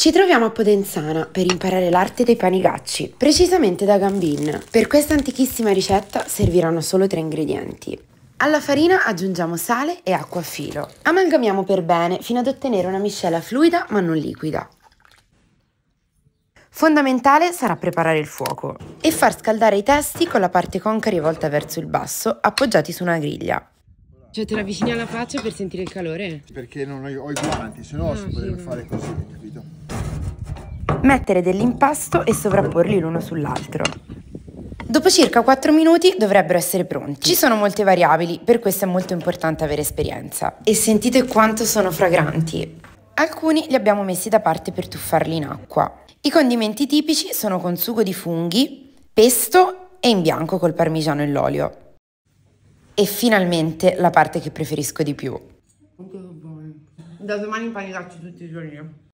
Ci troviamo a Podenzana per imparare l'arte dei panigacci, precisamente da Gambin. Per questa antichissima ricetta serviranno solo tre ingredienti. Alla farina aggiungiamo sale e acqua a filo. Amalgamiamo per bene fino ad ottenere una miscela fluida ma non liquida. Fondamentale sarà preparare il fuoco e far scaldare i testi con la parte conca rivolta verso il basso, appoggiati su una griglia. Cioè te la avvicini alla faccia per sentire il calore? Perché non ho, i guanti, se no ah, si potrebbe fare così, capito? mettere dell'impasto e sovrapporli l'uno sull'altro. Dopo circa 4 minuti dovrebbero essere pronti. Ci sono molte variabili, per questo è molto importante avere esperienza. E sentite quanto sono fragranti. Alcuni li abbiamo messi da parte per tuffarli in acqua. I condimenti tipici sono con sugo di funghi, pesto e in bianco col parmigiano e l'olio. E finalmente la parte che preferisco di più. Da domani impaninacci tutti i giorni.